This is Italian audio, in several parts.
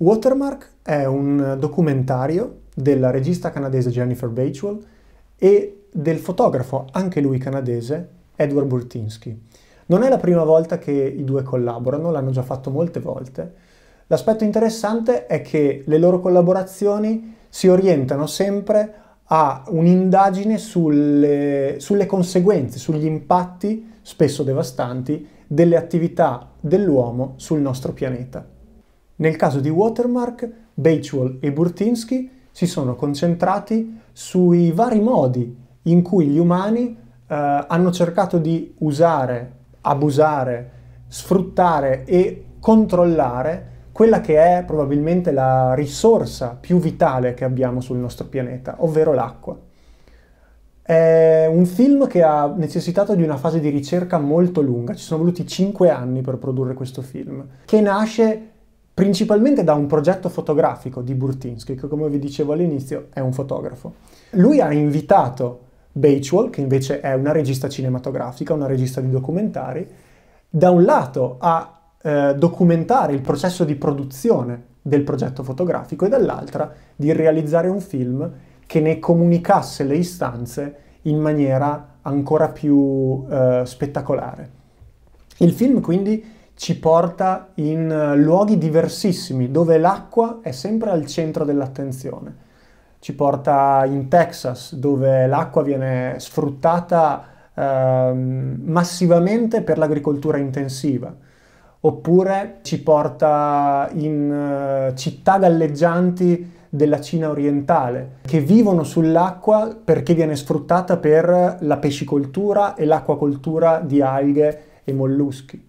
Watermark è un documentario della regista canadese Jennifer Bachwell e del fotografo, anche lui canadese, Edward Burtinsky. Non è la prima volta che i due collaborano, l'hanno già fatto molte volte. L'aspetto interessante è che le loro collaborazioni si orientano sempre a un'indagine sulle, sulle conseguenze, sugli impatti, spesso devastanti, delle attività dell'uomo sul nostro pianeta. Nel caso di Watermark, Batewell e Burtinsky si sono concentrati sui vari modi in cui gli umani eh, hanno cercato di usare, abusare, sfruttare e controllare quella che è probabilmente la risorsa più vitale che abbiamo sul nostro pianeta, ovvero l'acqua. È un film che ha necessitato di una fase di ricerca molto lunga, ci sono voluti cinque anni per produrre questo film, che nasce principalmente da un progetto fotografico di Burtinsky, che come vi dicevo all'inizio è un fotografo. Lui ha invitato Beichwall, che invece è una regista cinematografica, una regista di documentari, da un lato a eh, documentare il processo di produzione del progetto fotografico e dall'altra di realizzare un film che ne comunicasse le istanze in maniera ancora più eh, spettacolare. Il film quindi ci porta in eh, luoghi diversissimi dove l'acqua è sempre al centro dell'attenzione. Ci porta in Texas dove l'acqua viene sfruttata eh, massivamente per l'agricoltura intensiva, oppure ci porta in eh, città galleggianti della Cina orientale che vivono sull'acqua perché viene sfruttata per la pescicoltura e l'acquacoltura di alghe e molluschi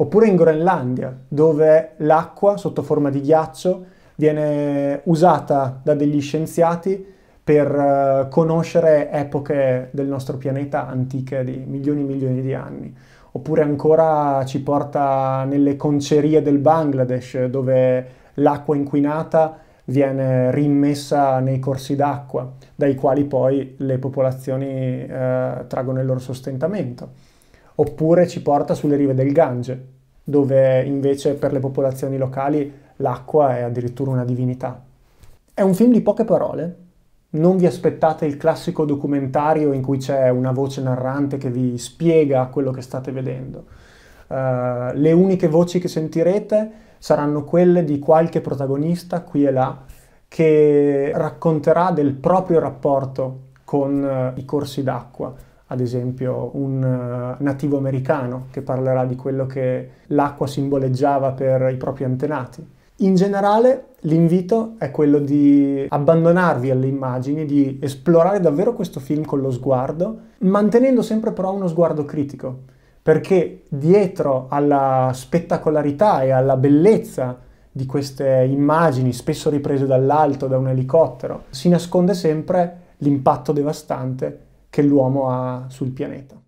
oppure in Groenlandia, dove l'acqua sotto forma di ghiaccio viene usata da degli scienziati per eh, conoscere epoche del nostro pianeta antiche di milioni e milioni di anni. Oppure ancora ci porta nelle concerie del Bangladesh, dove l'acqua inquinata viene rimessa nei corsi d'acqua, dai quali poi le popolazioni eh, traggono il loro sostentamento oppure ci porta sulle rive del Gange, dove invece per le popolazioni locali l'acqua è addirittura una divinità. È un film di poche parole. Non vi aspettate il classico documentario in cui c'è una voce narrante che vi spiega quello che state vedendo. Uh, le uniche voci che sentirete saranno quelle di qualche protagonista qui e là che racconterà del proprio rapporto con uh, i corsi d'acqua, ad esempio un eh, nativo americano che parlerà di quello che l'acqua simboleggiava per i propri antenati. In generale l'invito è quello di abbandonarvi alle immagini, di esplorare davvero questo film con lo sguardo, mantenendo sempre però uno sguardo critico, perché dietro alla spettacolarità e alla bellezza di queste immagini, spesso riprese dall'alto, da un elicottero, si nasconde sempre l'impatto devastante che l'uomo ha sul pianeta.